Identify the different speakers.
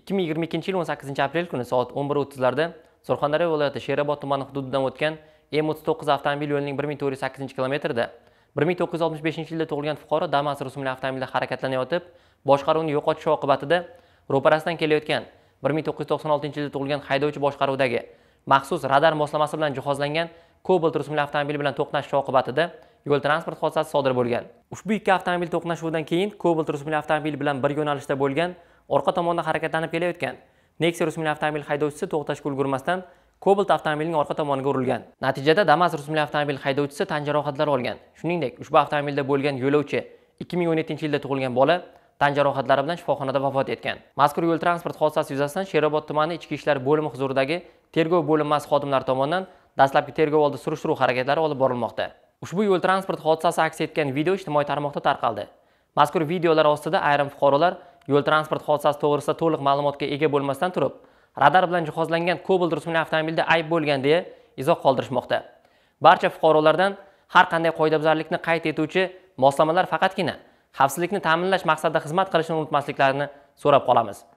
Speaker 1: ikki ming yigirma ikkinchi yil o'n sakkizinchi aprel kuni soat o'n bir o'ttizlarda surxondaryo viloyati sherobod tumani hududidan o'tgan m o'ttiz to'qqiz avtomobil yo'lining bir ming to'rt yuz sakkizinchi kilometrida bir ming to'qqiz yuz oltmish beshinchi yilda tug'ilgan fuqaro damas rusumli avtomobilda harakatlanayotib boshqaruvni yo'qotishi oqibatida ro'parasidan kelayotgan bir ming to'qqiz yuz to'qson oltinchi yilda tug'ilgan haydovchi boshqaruvidagi maxsus radar moslamasi bilan jihozlangan cobalt rusumli avtomobil bilan to'qnashish oqibatida yo'l transport hodisasi sodir bo'lgan ushbu ikki avtomobil to'qnashuvidan keyin cobalt rusumli avtomobil bilan bir yo'nalishda bo'lgan orqa tomondan harakatlanib kelayotgan Nexia rusumli avtomobil haydovchisi to'xtashga ulgurmasdan Cobalt avtomobilining orqa tomoniga urilgan. Natijada Damas rusumli avtomobil haydovchisi tan jarohatlari olgan. Shuningdek, ushbu avtomobilda bo'lgan yo'lovchi 2017-yilda tug'ilgan bola tan jarohatlari bilan shifoxonada vafot etgan. Mazkur yo'l transport hodisasi yuzasidan Sherobod tumani Ichki ishlar bo'limi huzuridagi tergov bo'linmasi xodimlari tomonidan dastlabki tergov oldi surishtiruv harakatlari olib borilmoqda. Ushbu yo'l transport hodisasi aks etgan video ijtimoiy tarmoqda tarqaldi. Mazkur videolar ostida ayrim fuqarolar yo'l transport hodisasi to'g'risida to'liq ma'lumotga ega bo'lmasdan turib radar bilan jihozlangan Cobalt rusumli avtomobilda ayb bo'lgan deya izoh qoldirishmoqda barcha fuqarolardan har qanday qoidabuzarlikni qayd etuvchi moslamalar faqatgina xavfsizlikni ta'minlash maqsadida xizmat qilishni unutmasliklarini so'rab qolamiz